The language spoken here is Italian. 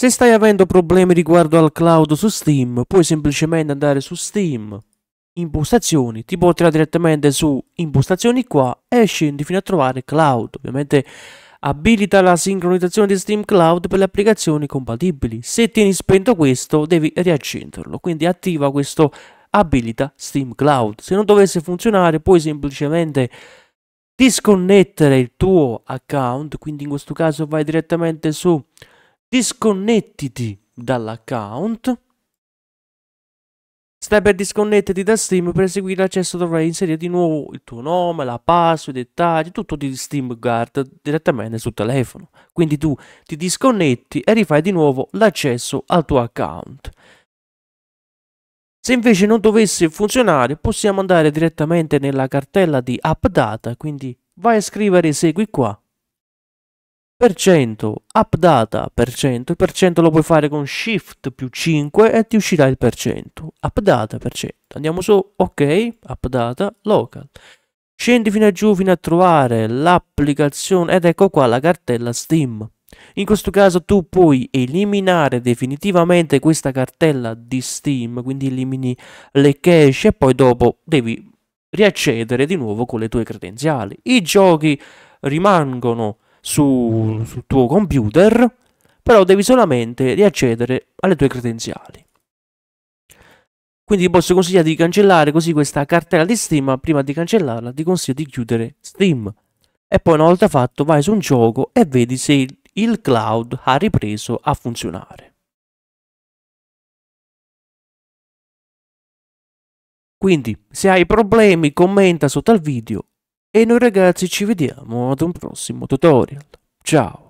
Se stai avendo problemi riguardo al cloud su Steam, puoi semplicemente andare su Steam, impostazioni, ti porterà direttamente su impostazioni qua e scendi fino a trovare cloud. Ovviamente abilita la sincronizzazione di Steam Cloud per le applicazioni compatibili. Se tieni spento questo devi riaccenderlo, quindi attiva questo abilita Steam Cloud. Se non dovesse funzionare puoi semplicemente disconnettere il tuo account, quindi in questo caso vai direttamente su disconnettiti dall'account. Stai per disconnettiti da Steam per eseguire l'accesso dovrai inserire di nuovo il tuo nome, la password, i dettagli, tutto di Steam Guard direttamente sul telefono. Quindi tu ti disconnetti e rifai di nuovo l'accesso al tuo account. Se invece non dovesse funzionare possiamo andare direttamente nella cartella di AppData, quindi vai a scrivere segui qua percento, updata percento, il percento lo puoi fare con shift più 5 e ti uscirà il percento, updata percento, andiamo su ok, data, local, scendi fino a giù fino a trovare l'applicazione ed ecco qua la cartella Steam. In questo caso tu puoi eliminare definitivamente questa cartella di Steam, quindi elimini le cache e poi dopo devi riaccedere di nuovo con le tue credenziali. I giochi rimangono su, sul tuo computer, però devi solamente riaccedere alle tue credenziali. Quindi ti posso consigliare di cancellare così questa cartella di Steam, ma prima di cancellarla ti consiglio di chiudere Steam. E poi una volta fatto vai su un gioco e vedi se il cloud ha ripreso a funzionare. Quindi se hai problemi commenta sotto al video e noi ragazzi ci vediamo ad un prossimo tutorial. Ciao!